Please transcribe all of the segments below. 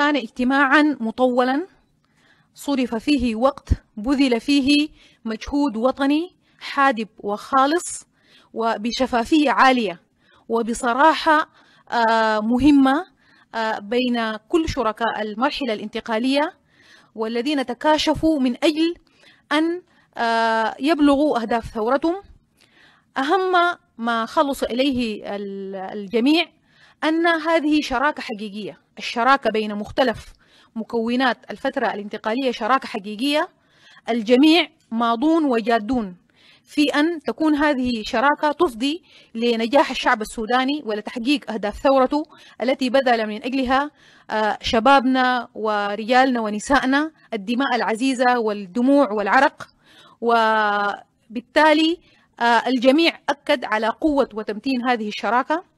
كان اجتماعا مطولا صرف فيه وقت بذل فيه مجهود وطني حادب وخالص وبشفافية عالية وبصراحة آه، مهمة آه، بين كل شركاء المرحلة الانتقالية والذين تكاشفوا من أجل أن آه، يبلغوا أهداف ثورتهم أهم ما خلص إليه الجميع أن هذه شراكة حقيقية الشراكة بين مختلف مكونات الفترة الانتقالية شراكة حقيقية الجميع ماضون وجادون في أن تكون هذه شراكة تفضي لنجاح الشعب السوداني ولتحقيق أهداف ثورته التي بذل من أجلها آه، شبابنا ورجالنا ونسائنا الدماء العزيزة والدموع والعرق وبالتالي آه، الجميع أكد على قوة وتمتين هذه الشراكة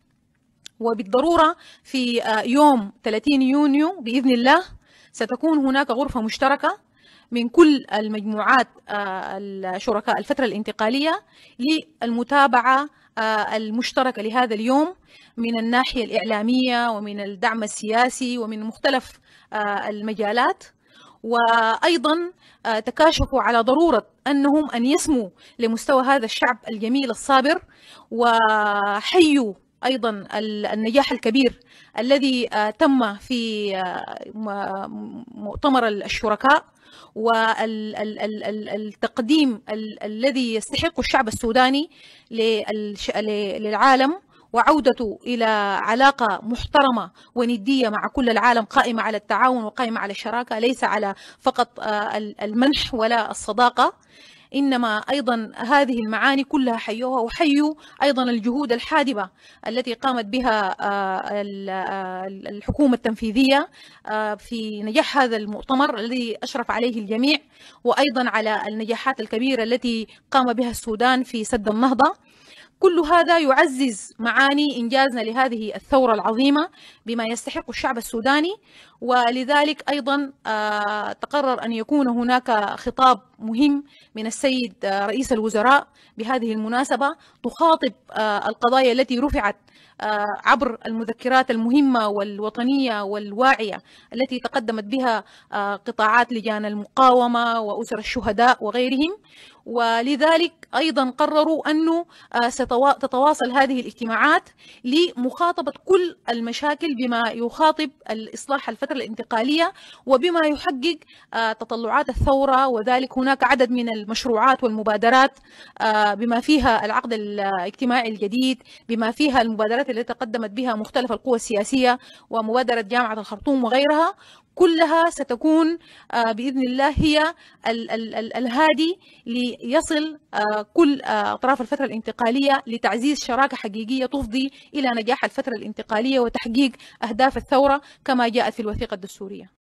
وبالضرورة في آه، يوم 30 يونيو بإذن الله ستكون هناك غرفة مشتركة من كل المجموعات آه، الشركاء الفترة الانتقالية للمتابعة آه، المشتركة لهذا اليوم من الناحية الإعلامية ومن الدعم السياسي ومن مختلف المجالات وأيضا تكاشفوا على ضرورة أنهم أن يسموا لمستوى هذا الشعب الجميل الصابر وحيوا ايضا النجاح الكبير الذي آه، تم في آه، مؤتمر الشركاء والتقديم الذي يستحق الشعب السوداني للعالم وعودته إلى علاقة محترمة وندية مع كل العالم قائمة على التعاون وقائمة على الشراكة ليس على فقط آه، المنح ولا الصداقة إنما أيضا هذه المعاني كلها حيوها وحيوا أيضا الجهود الحادبة التي قامت بها آه، آه، الحكومة التنفيذية آه، في نجاح هذا المؤتمر الذي أشرف عليه الجميع وأيضا على النجاحات الكبيرة التي قام بها السودان في سد النهضة كل هذا يعزز معاني إنجازنا لهذه الثورة العظيمة بما يستحق الشعب السوداني ولذلك أيضا آه، تقرر أن يكون هناك خطاب مهم من السيد آه، رئيس الوزراء بهذه المناسبة تخاطب آه، القضايا التي رفعت عبر المذكرات المهمة والوطنية والواعية التي تقدمت بها قطاعات لجان المقاومة وأسر الشهداء وغيرهم ولذلك أيضا قرروا أنه ست تتواصل هذه الاجتماعات لمخاطبة كل المشاكل بما يخاطب الإصلاح الفترة الانتقالية وبما يحقق آه، تطلعات الثورة وذلك هناك عدد من المشروعات والمبادرات آه، بما فيها العقد الاجتماعي الجديد بما فيها المبادرات التي تقدمت بها مختلف القوى السياسية ومبادرة جامعة الخرطوم وغيرها كلها ستكون آه، باذن الله هي ال ال ال الهادي ليصل آه، كل آه، اطراف الفتره الانتقاليه لتعزيز شراكه حقيقيه تفضي الى نجاح الفتره الانتقاليه وتحقيق اهداف الثوره كما جاءت في الوثيقه الدستوريه